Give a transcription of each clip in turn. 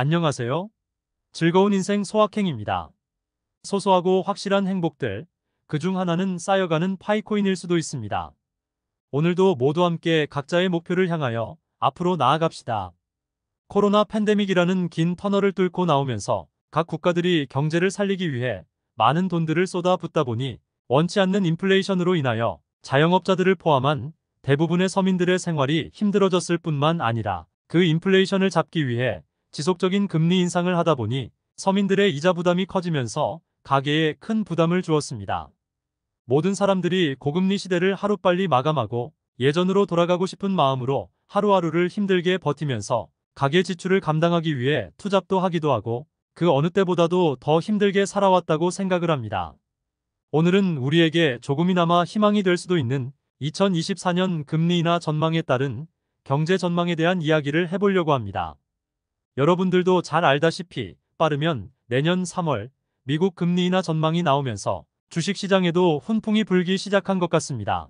안녕하세요. 즐거운 인생 소확행입니다. 소소하고 확실한 행복들, 그 중 하나는 쌓여가는 파이코인일 수도 있습니다. 오늘도 모두 함께 각자의 목표를 향하여 앞으로 나아갑시다. 코로나 팬데믹이라는 긴 터널을 뚫고 나오면서 각 국가들이 경제를 살리기 위해 많은 돈들을 쏟아붓다 보니 원치 않는 인플레이션으로 인하여 자영업자들을 포함한 대부분의 서민들의 생활이 힘들어졌을 뿐만 아니라 그 인플레이션을 잡기 위해 지속적인 금리 인상을 하다 보니 서민들의 이자 부담이 커지면서 가계에 큰 부담을 주었습니다. 모든 사람들이 고금리 시대를 하루빨리 마감하고 예전으로 돌아가고 싶은 마음으로 하루하루를 힘들게 버티면서 가계 지출을 감당하기 위해 투잡도 하기도 하고 그 어느 때보다도 더 힘들게 살아왔다고 생각을 합니다. 오늘은 우리에게 조금이나마 희망이 될 수도 있는 2024년 금리나 전망에 따른 경제 전망에 대한 이야기를 해보려고 합니다. 여러분들도 잘 알다시피 빠르면 내년 3월 미국 금리 인하 전망이 나오면서 주식시장에도 훈풍이 불기 시작한 것 같습니다.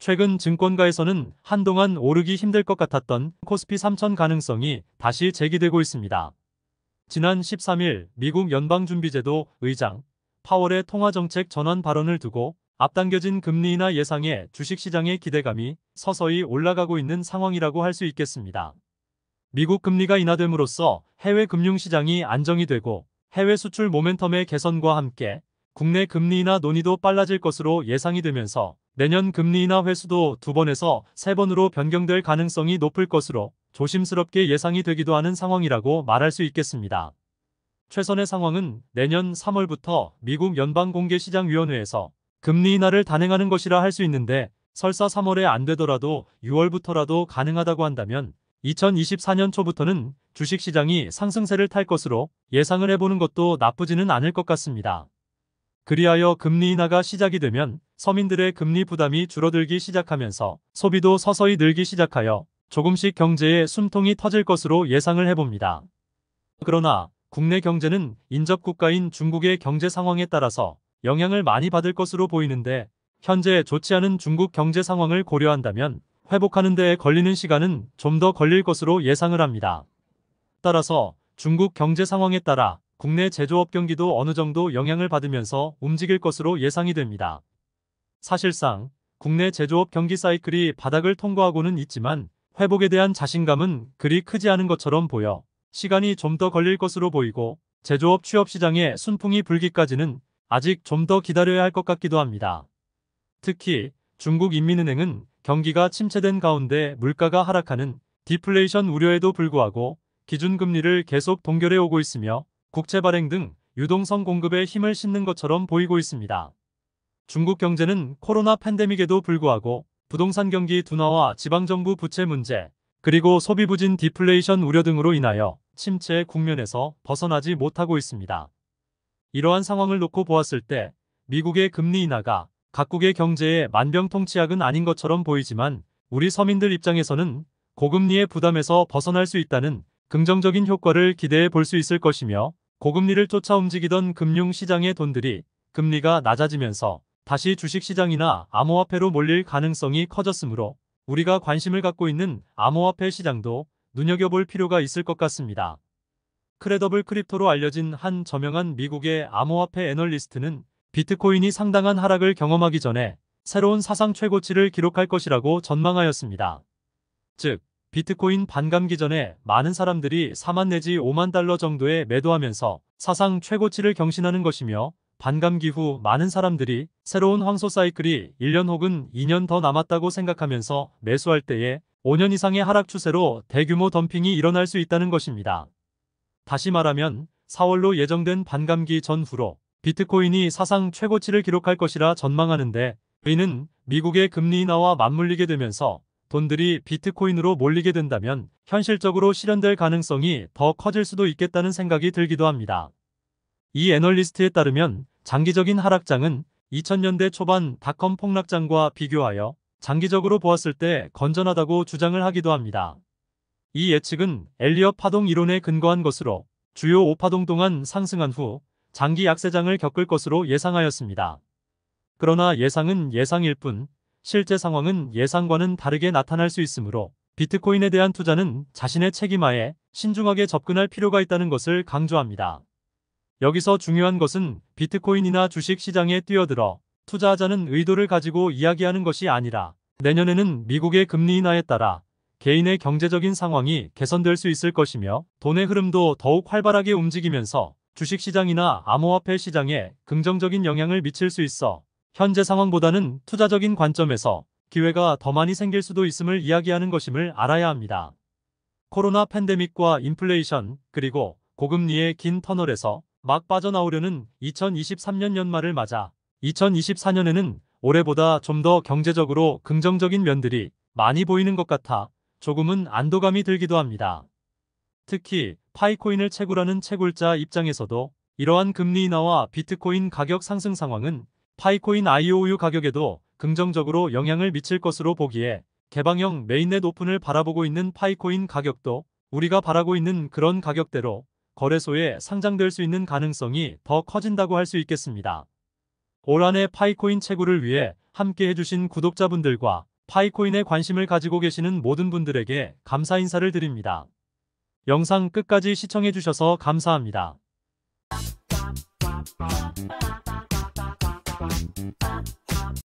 최근 증권가에서는 한동안 오르기 힘들 것 같았던 코스피 3000 가능성이 다시 제기되고 있습니다. 지난 13일 미국 연방준비제도 의장 파월의 통화정책 전환 발언을 두고 앞당겨진 금리 인하 예상에 주식시장의 기대감이 서서히 올라가고 있는 상황이라고 할 수 있겠습니다. 미국 금리가 인하됨으로써 해외 금융시장이 안정이 되고 해외 수출 모멘텀의 개선과 함께 국내 금리 인하 논의도 빨라질 것으로 예상이 되면서 내년 금리 인하 회수도 두 번에서 세 번으로 변경될 가능성이 높을 것으로 조심스럽게 예상이 되기도 하는 상황이라고 말할 수 있겠습니다. 최선의 상황은 내년 3월부터 미국 연방공개시장위원회에서 금리 인하를 단행하는 것이라 할 수 있는데 설사 3월에 안 되더라도 6월부터라도 가능하다고 한다면 2024년 초부터는 주식시장이 상승세를 탈 것으로 예상을 해보는 것도 나쁘지는 않을 것 같습니다. 그리하여 금리 인하가 시작이 되면 서민들의 금리 부담이 줄어들기 시작하면서 소비도 서서히 늘기 시작하여 조금씩 경제에 숨통이 터질 것으로 예상을 해봅니다. 그러나 국내 경제는 인접국가인 중국의 경제 상황에 따라서 영향을 많이 받을 것으로 보이는데 현재 좋지 않은 중국 경제 상황을 고려한다면 회복하는 데에 걸리는 시간은 좀 더 걸릴 것으로 예상을 합니다. 따라서 중국 경제 상황에 따라 국내 제조업 경기도 어느 정도 영향을 받으면서 움직일 것으로 예상이 됩니다. 사실상 국내 제조업 경기 사이클이 바닥을 통과하고는 있지만 회복에 대한 자신감은 그리 크지 않은 것처럼 보여 시간이 좀 더 걸릴 것으로 보이고 제조업 취업 시장에 순풍이 불기까지는 아직 좀 더 기다려야 할 것 같기도 합니다. 특히 중국인민은행은 경기가 침체된 가운데 물가가 하락하는 디플레이션 우려에도 불구하고 기준금리를 계속 동결해 오고 있으며 국채 발행 등 유동성 공급에 힘을 싣는 것처럼 보이고 있습니다. 중국 경제는 코로나 팬데믹에도 불구하고 부동산 경기 둔화와 지방정부 부채 문제 그리고 소비 부진 디플레이션 우려 등으로 인하여 침체 국면에서 벗어나지 못하고 있습니다. 이러한 상황을 놓고 보았을 때 미국의 금리 인하가 각국의 경제에 만병통치약은 아닌 것처럼 보이지만 우리 서민들 입장에서는 고금리의 부담에서 벗어날 수 있다는 긍정적인 효과를 기대해 볼 수 있을 것이며 고금리를 쫓아 움직이던 금융시장의 돈들이 금리가 낮아지면서 다시 주식시장이나 암호화폐로 몰릴 가능성이 커졌으므로 우리가 관심을 갖고 있는 암호화폐 시장도 눈여겨볼 필요가 있을 것 같습니다. 크레더블 크립토로 알려진 한 저명한 미국의 암호화폐 애널리스트는 비트코인이 상당한 하락을 경험하기 전에 새로운 사상 최고치를 기록할 것이라고 전망하였습니다. 즉, 비트코인 반감기 전에 많은 사람들이 4만 내지 5만 달러 정도에 매도하면서 사상 최고치를 경신하는 것이며 반감기 후 많은 사람들이 새로운 황소 사이클이 1년 혹은 2년 더 남았다고 생각하면서 매수할 때에 5년 이상의 하락 추세로 대규모 덤핑이 일어날 수 있다는 것입니다. 다시 말하면 4월로 예정된 반감기 전후로 비트코인이 사상 최고치를 기록할 것이라 전망하는데 이는 미국의 금리 인하와 맞물리게 되면서 돈들이 비트코인으로 몰리게 된다면 현실적으로 실현될 가능성이 더 커질 수도 있겠다는 생각이 들기도 합니다. 이 애널리스트에 따르면 장기적인 하락장은 2000년대 초반 닷컴 폭락장과 비교하여 장기적으로 보았을 때 건전하다고 주장을 하기도 합니다. 이 예측은 엘리엇 파동 이론에 근거한 것으로 주요 5파동 동안 상승한 후 장기 약세장을 겪을 것으로 예상하였습니다. 그러나 예상은 예상일 뿐 실제 상황은 예상과는 다르게 나타날 수 있으므로 비트코인에 대한 투자는 자신의 책임하에 신중하게 접근할 필요가 있다는 것을 강조합니다. 여기서 중요한 것은 비트코인이나 주식 시장에 뛰어들어 투자하자는 의도를 가지고 이야기하는 것이 아니라 내년에는 미국의 금리 인하에 따라 개인의 경제적인 상황이 개선될 수 있을 것이며 돈의 흐름도 더욱 활발하게 움직이면서 주식시장이나 암호화폐 시장에 긍정적인 영향을 미칠 수 있어 현재 상황보다는 투자적인 관점에서 기회가 더 많이 생길 수도 있음을 이야기하는 것임을 알아야 합니다. 코로나 팬데믹과 인플레이션 그리고 고금리의 긴 터널에서 막 빠져나오려는 2023년 연말을 맞아 2024년에는 올해보다 좀 더 경제적으로 긍정적인 면들이 많이 보이는 것 같아 조금은 안도감이 들기도 합니다. 특히 파이코인을 채굴하는 채굴자 입장에서도 이러한 금리 인하와 비트코인 가격 상승 상황은 파이코인 IOU 가격에도 긍정적으로 영향을 미칠 것으로 보기에 개방형 메인넷 오픈을 바라보고 있는 파이코인 가격도 우리가 바라고 있는 그런 가격대로 거래소에 상장될 수 있는 가능성이 더 커진다고 할 수 있겠습니다. 올 한해 파이코인 채굴을 위해 함께 해주신 구독자분들과 파이코인에 관심을 가지고 계시는 모든 분들에게 감사 인사를 드립니다. 영상 끝까지 시청해주셔서 감사합니다.